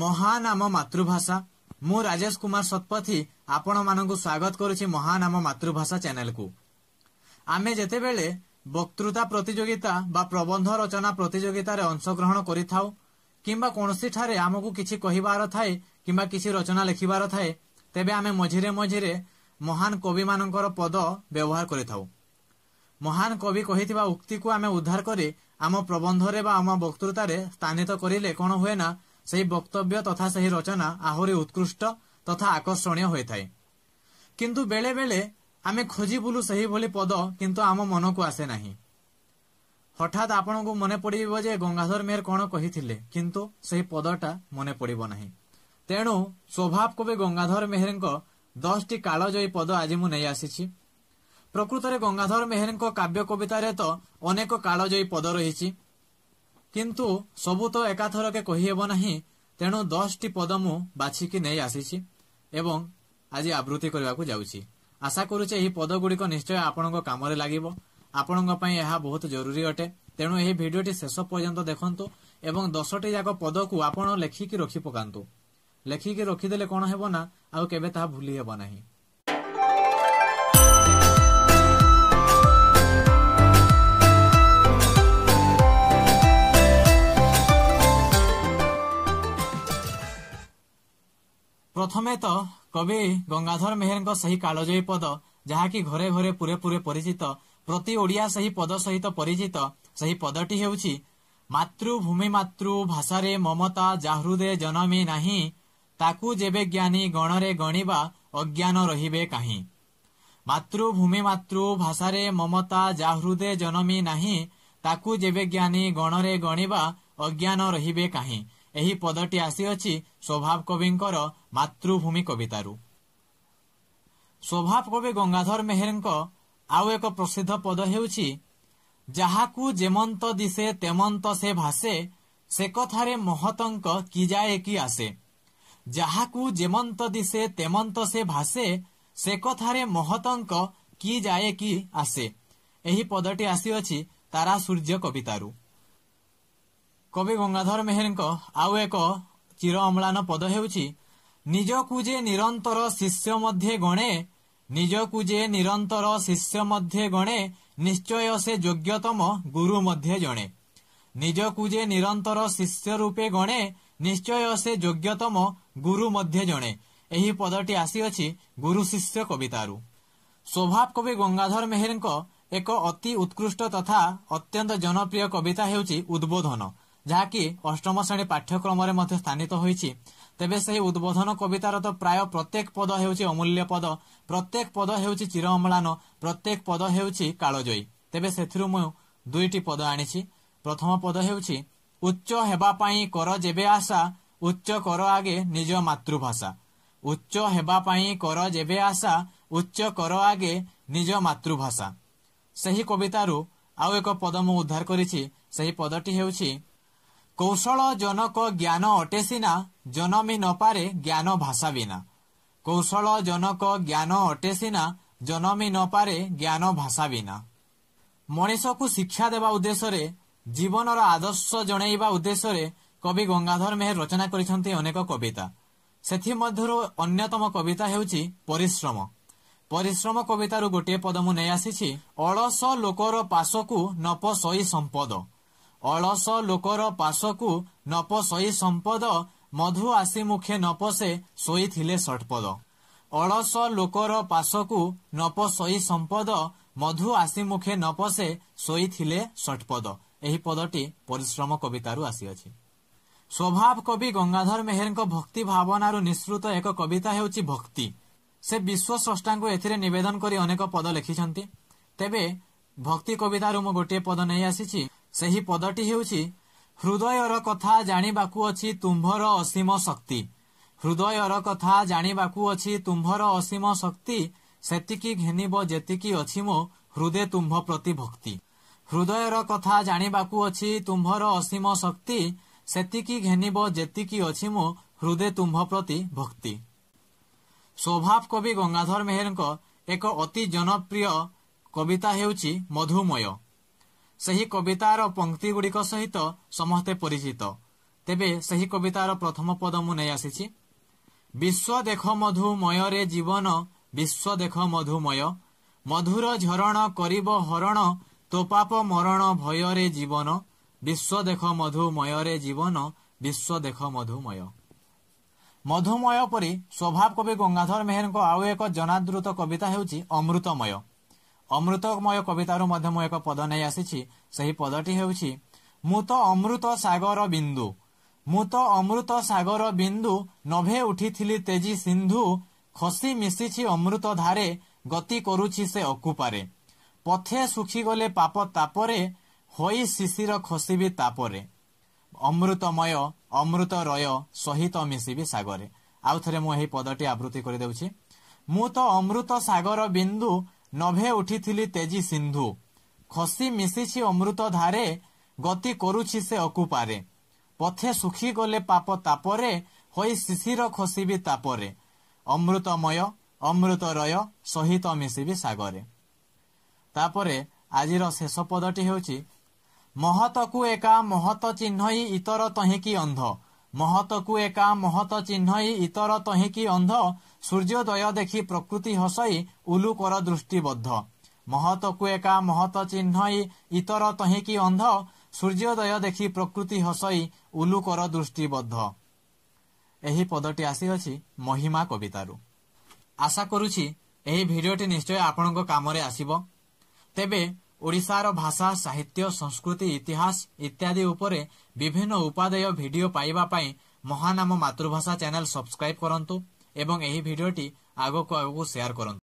ମହାନ ଆମ ମାତୃଭାଷା ମୁଁ ରାଜେଶ କୁମାର ଶତପଥୀ ଆପଣମାନଙ୍କୁ ସ୍ୱାଗତ କରୁଛି ମହାନ ଆମ ମାତୃଭାଷା ଚ୍ୟାନେଲକୁ ଆମେ ଯେତେବେଳେ ବକ୍ତୃତା ପ୍ରତିଯୋଗିତା ବା ପ୍ରବନ୍ଧ ରଚନା ପ୍ରତିଯୋଗିତାରେ ଅଂଶଗ୍ରହଣ କରିଥାଉ କିମ୍ବା କୌଣସିଠାରେ ଆମକୁ କିଛି କହିବାର ଥାଏ କିମ୍ବା କିଛି ରଚନା ଲେଖିବାର ଥାଏ ତେବେ ଆମେ ମଝିରେ ମଝିରେ ମହାନ କବିମାନଙ୍କର ପଦ ବ୍ୟବହାର କରିଥାଉ ମହାନ କବି କହିଥିବା ଉକ୍ତିକୁ ଆମେ ଉଦ୍ଧାର କରି ଆମ ପ୍ରବନ୍ଧରେ ବା ଆମ ବକ୍ତୃତାରେ ସ୍ଥାନିତ କରିଲେ କ'ଣ ହୁଏ ନା ସେହି ବକ୍ତବ୍ୟ ତଥା ସେହି ରଚନା ଆହୁରି ଉତ୍କୃଷ୍ଟ ତଥା ଆକର୍ଷଣୀୟ ହୋଇଥାଏ କିନ୍ତୁ ବେଳେବେଳେ ଆମେ ଖୋଜି ବୁଲୁ ସେହିଭଳି ପଦ କିନ୍ତୁ ଆମ ମନକୁ ଆସେ ନାହିଁ ହଠାତ୍ ଆପଣଙ୍କୁ ମନେ ପଡ଼ିବ ଯେ ଗଙ୍ଗାଧର ମେହେର କ'ଣ କହିଥିଲେ କିନ୍ତୁ ସେହି ପଦଟା ମନେ ପଡ଼ିବ ନାହିଁ ତେଣୁ ସ୍ୱଭାବ କବି ଗଙ୍ଗାଧର ମେହେରଙ୍କ ଦଶଟି କାଳଜୟୀ ପଦ ଆଜି ମୁଁ ନେଇ ଆସିଛି ପ୍ରକୃତରେ ଗଙ୍ଗାଧର ମେହେରଙ୍କ କାବ୍ୟ କବିତାରେ ତ ଅନେକ କାଳଜୟୀ ପଦ ରହିଛି କିନ୍ତୁ ସବୁ ତ ଏକାଥରକେ କହିହେବ ନାହିଁ ତେଣୁ ଦଶଟି ପଦ ମୁଁ ବାଛିକି ନେଇ ଆସିଛି ଏବଂ ଆଜି ଆବୃତ୍ତି କରିବାକୁ ଯାଉଛି ଆଶା କରୁଛେ ଏହି ପଦଗୁଡ଼ିକ ନିଶ୍ଚୟ ଆପଣଙ୍କ କାମରେ ଲାଗିବ ଆପଣଙ୍କ ପାଇଁ ଏହା ବହୁତ ଜରୁରୀ ଅଟେ ତେଣୁ ଏହି ଭିଡ଼ିଓଟି ଶେଷ ପର୍ଯ୍ୟନ୍ତ ଦେଖନ୍ତୁ ଏବଂ ଦଶଟି ଯାକ ପଦକୁ ଆପଣ ଲେଖିକି ରଖି ପକାନ୍ତୁ ଲେଖିକି ରଖିଦେଲେ କ'ଣ ହେବ ନା ଆଉ କେବେ ତାହା ଭୁଲି ହେବ ନାହିଁ ପ୍ରଥମେ ତ କବି ଗଙ୍ଗାଧର ମେହେରଙ୍କ ସେହି କାଳଜୟୀ ପଦ ଯାହାକି ଘରେ ଘରେ ପୁରେ ପୁରେ ପରିଚିତ ପ୍ରତି ଓଡ଼ିଆ ସେହି ପଦ ସହିତ ପରିଚିତ ସେହି ପଦଟି ହେଉଛି ମାତୃଭୂମି ମାତୃ ଭାଷାରେ ମମତା ଯାହୃଦେ ଜନମି ନାହିଁ ତାକୁ ଯେବେ ଜ୍ଞାନୀ ଗଣରେ ଗଣିବା ଅଜ୍ଞାନ ରହିବେ କାହିଁ ମାତୃଭୂମି ମାତୃ ଭାଷାରେ ମମତା ଯାହୃଦେ ଜନମି ନାହିଁ ତାକୁ ଯେବେ ଜ୍ଞାନୀ ଗଣରେ ଗଣିବା ଅଜ୍ଞାନ ରହିବେ କାହିଁ ଏହି ପଦଟି ଆସିଅଛି ସ୍ୱଭାବ କବିଙ୍କର ମାତୃଭୂମି କବିତାରୁ ସ୍ୱଭାବ କବି ଗଙ୍ଗାଧର ମେହେରଙ୍କ ଆଉ ଏକ ପ୍ରସିଦ୍ଧ ପଦ ହେଉଛି ଯାହାକୁ ଯେମନ୍ତ ଦିଶେ ତେମନ୍ତ ସେ ଭାସେ ସେ କଥାରେ ମହତଙ୍କ କିଯାଏ କି ଆସେ ଯାହାକୁ ଯେମନ୍ତ ଦିଶେ ତେମନ୍ତ ସେ ଭାସେ ସେ କଥାରେ ମହତଙ୍କ କି ଯାଏ କି ଆସେ ଏହି ପଦଟି ଆସିଅଛି ତାରା ସୂର୍ଯ୍ୟ କବିତାରୁ କବି ଗଙ୍ଗାଧର ମେହେରଙ୍କ ଆଉ ଏକ ଚିର ଅମ୍ଳାନ ପଦ ହେଉଛି ନିଜକୁ ଯେ ନିରନ୍ତର ଶିଷ୍ୟ ମଧ୍ୟ ଗଣେ ନିଜକୁ ଯେ ନିରନ୍ତର ଶିଷ୍ୟ ମଧ୍ୟ ଗଣେ ନିଶ୍ଚୟ ସେ ଯୋଗ୍ୟତମ ଗୁରୁ ମଧ୍ୟ ଜଣେ ନିଜକୁ ଯେ ନିରନ୍ତର ଶିଷ୍ୟ ରୂପେ ଗଣେ ନିଶ୍ଚୟ ସେ ଯୋଗ୍ୟତମ ଗୁରୁ ମଧ୍ୟ ଜଣେ ଏହି ପଦଟି ଆସିଅଛି ଗୁରୁ ଶିଷ୍ୟ କବିତାରୁ ସ୍ୱଭାବ କବି ଗଙ୍ଗାଧର ମେହେରଙ୍କ ଏକ ଅତି ଉତ୍କୃଷ୍ଟ ତଥା ଅତ୍ୟନ୍ତ ଜନପ୍ରିୟ କବିତା ହେଉଛି ଉଦ୍ବୋଧନ ଯାହାକି ଅଷ୍ଟମ ଶ୍ରେଣୀ ପାଠ୍ୟକ୍ରମରେ ମଧ୍ୟ ସ୍ଥାନିତ ହୋଇଛି ତେବେ ସେହି ଉଦ୍ବୋଧନ କବିତାର ତ ପ୍ରାୟ ପ୍ରତ୍ୟେକ ପଦ ହେଉଛି ଅମୂଲ୍ୟ ପଦ ପ୍ରତ୍ୟେକ ପଦ ହେଉଛି ଚିର ଅମ୍ଳାନ ପ୍ରତ୍ୟେକ ପଦ ହେଉଛି କାଳଜୟୀ ତେବେ ସେଥିରୁ ମୁଁ ଦୁଇଟି ପଦ ଆଣିଛି ପ୍ରଥମ ପଦ ହେଉଛି ଉଚ୍ଚ ହେବା ପାଇଁ କର ଯେବେ ଆଶା ଉଚ୍ଚ କର ଆଗେ ନିଜ ମାତୃଭାଷା ଉଚ୍ଚ ହେବା ପାଇଁ କର ଯେବେ ଆଶା ଉଚ୍ଚ କର ଆଗେ ନିଜ ମାତୃଭାଷା ସେହି କବିତାରୁ ଆଉ ଏକ ପଦ ମୁଁ ଉଦ୍ଧାର କରିଛି ସେହି ପଦଟି ହେଉଛି କୌଶଳ ଜନକ ଜ୍ଞାନ ଅଟେ ସିନା ଜନମି ନପାରେ ଜ୍ଞାନ ଭାଷା ବିନା କୌଶଳ ଜନକ ଜ୍ଞାନ ଅଟେ ସିନା ଜନମି ନପାରେ ଜ୍ଞାନ ଭାଷା ବିନା ମଣିଷକୁ ଶିକ୍ଷା ଦେବା ଉଦ୍ଦେଶ୍ୟରେ ଜୀବନର ଆଦର୍ଶ ଜଣେଇବା ଉଦ୍ଦେଶ୍ୟରେ କବି ଗଙ୍ଗାଧର ମେହେର ରଚନା କରିଛନ୍ତି ଅନେକ କବିତା ସେଥିମଧ୍ୟରୁ ଅନ୍ୟତମ କବିତା ହେଉଛି ପରିଶ୍ରମ ପରିଶ୍ରମ କବିତାରୁ ଗୋଟିଏ ପଦ ମୁଁ ନେଇ ଆସିଛି ଅଳସ ଲୋକର ପାଶକୁ ନପସଇ ସମ୍ପଦ ଅଳସ ଲୋକର ପାଶକୁ ନପ ନପଶଇ ସମ୍ପଦ ମଧୁ ଆସିମୁଖେ ପଶେ ଶୋଇଥିଲେ ଷଟପଦ ଅଳସ ଲୋକର ପାଶକୁ ନପଶଇ ସମ୍ପଦ ମଧୁ ଆସି ମୁଖେ ନ ପଶେ ଶୋଇଥିଲେ ଷଟପଦ ଏହି ପଦଟି ପରିଶ୍ରମ କବିତାରୁ ଆସିଅଛି ସ୍ୱଭାବ କବି ଗଙ୍ଗାଧର ମେହେରଙ୍କ ଭକ୍ତି ଭାବନାରୁ ନିଃସୃତ ଏକ କବିତା ହେଉଛି ଭକ୍ତି ସେ ବିଶ୍ୱ ସ୍ରଷ୍ଟାଙ୍କୁ ଏଥିରେ ନିବେଦନ କରି ଅନେକ ପଦ ଲେଖିଛନ୍ତି ତେବେ ଭକ୍ତି କବିତାରୁ ମୁଁ ଗୋଟିଏ ପଦ ନେଇ ଆସିଛି ସେହି ପଦଟି ହେଉଛି ହୃଦୟର କଥା ଜାଣିବାକୁ ଅଛି ତୁମ୍ଭର ଅସୀମ ଶକ୍ତି ହୃଦୟର କଥା ଜାଣିବାକୁ ଅଛି ତୁମ୍ଭର ଅସୀମ ଶକ୍ତି ସେତିକି ଘେନିବ ଯେତିକି ଅଛି ମୋ ହୃଦେ ତୁମ୍ଭ ପ୍ରତି ଭକ୍ତି ହୃଦୟର କଥା ଜାଣିବାକୁ ଅଛି ତୁମ୍ଭର ଅସୀମ ଶକ୍ତି ସେତିକି ଘେନିବ ଯେତିକି ଅଛି ମୋ ହୃଦେ ତୁମ୍ଭ ପ୍ରତି ଭକ୍ତି ସ୍ୱଭାବ କବି ଗଙ୍ଗାଧର ମେହେରଙ୍କ ଏକ ଅତି ଜନପ୍ରିୟ କବିତା ହେଉଛି ମଧୁମୟ ସେହି କବିତାର ପଙ୍କ୍ତିଗୁଡ଼ିକ ସହିତ ସମସ୍ତେ ପରିଚିତ ତେବେ ସେହି କବିତାର ପ୍ରଥମ ପଦ ମୁଁ ନେଇ ଆସିଛି ବିଶ୍ୱ ଦେଖ ମଧୁମୟରେ ଜୀବନ ବିଶ୍ୱ ଦେଖ ମଧୁମୟ ମଧୁର ଝରଣ କରିବ ହରଣ ତୋପାପ ମରଣ ଭୟରେ ଜୀବନ ବିଶ୍ୱ ଦେଖ ମଧୁମୟରେ ଜୀବନ ବିଶ୍ୱ ଦେଖ ମଧୁମୟ ମଧୁମୟ ପରି ସ୍ୱଭାବ କବି ଗଙ୍ଗାଧର ମେହେରଙ୍କ ଆଉ ଏକ ଜନାଦୃତ କବିତା ହେଉଛି ଅମୃତମୟ ଅମୃତମୟ କବିତାରୁ ମଧ୍ୟ ମୁଁ ଏକ ପଦ ନେଇ ଆସିଛି ସେହି ପଦଟି ହେଉଛି ମୁଁ ତ ଅମୃତ ସାଗର ବିନ୍ଦୁ ମୁଁ ତ ଅମୃତ ସାଗର ବିନ୍ଦୁ ନଭେ ଉଠିଥିଲି ତେଜି ସିନ୍ଧୁ ଖସି ମିଶିଛି ଅମୃତ ଧାରେ ଗତି କରୁଛି ସେ ଅକୁପାରେ ପଥେ ଶୁଖିଗଲେ ପାପ ତାପରେ ହୋଇ ଶିଶିର ଖସିବି ତାପରେ ଅମୃତମୟ ଅମୃତ ରୟ ସହିତ ମିଶିବି ସାଗରେ ଆଉ ଥରେ ମୁଁ ଏହି ପଦଟି ଆବୃତ୍ତି କରିଦେଉଛି ମୁଁ ତ ଅମୃତ ସାଗର ବିନ୍ଦୁ ନଭେ ଉଠିଥିଲି ତେଜି ସିନ୍ଧୁ ଖସି ମିଶିଛି ଅମୃତ ଧାରେ ଗତି କରୁଛି ସେ ଅକୁପାରେ ପଥେ ଶୁଖିଗଲେ ପାପ ତାପରେ ହୋଇ ଶିଶିର ଖସିବି ତାପରେ ଅମୃତମୟ ଅମୃତରୟ ସହିତ ମିଶିବି ସାଗରେ ତାପରେ ଆଜିର ଶେଷ ପଦଟି ହେଉଛି ମହତକୁ ଏକା ମହତ ଚିହ୍ନ ଇତର ତହିଁକି ଅନ୍ଧ ମହତକୁ ଏକା ମହତ ଚିହ୍ନ ଇତର ତହିଁକି ଅନ୍ଧ ସୂର୍ଯ୍ୟୋଦୟ ଦେଖି ପ୍ରକୃତି ହସାଇ ଉଲୁକର ଦୃଷ୍ଟିବଦ୍ଧ ମହତକୁ ଏକା ମହତ ଚିହ୍ନ ଇତର ତହିଁକି ଅନ୍ଧ ସୂର୍ଯ୍ୟୋଦୟ ଦେଖି ପ୍ରକୃତି ହସାଇ ଉଲୁକର ଦୃଷ୍ଟିବଦ୍ଧ ଏହି ପଦଟି ଆସିଅଛି ମହିମା କବିତାରୁ ଆଶା କରୁଛି ଏହି ଭିଡ଼ିଓଟି ନିଶ୍ଚୟ ଆପଣଙ୍କ କାମରେ ଆସିବ ତେବେ ଓଡ଼ିଶାର ଭାଷା ସାହିତ୍ୟ ସଂସ୍କୃତି ଇତିହାସ ଇତ୍ୟାଦି ଉପରେ ବିଭିନ୍ନ ଉପାଦେୟ ଭିଡ଼ିଓ ପାଇବା ପାଇଁ ମହାନାମ ମାତୃଭାଷା ଚ୍ୟାନେଲ ସବସ୍କ୍ରାଇବ କରନ୍ତୁ ଏବଂ ଏହି ଭିଡ଼ିଓଟି ଆଗକୁ ଆଗକୁ ସେୟାର କରନ୍ତୁ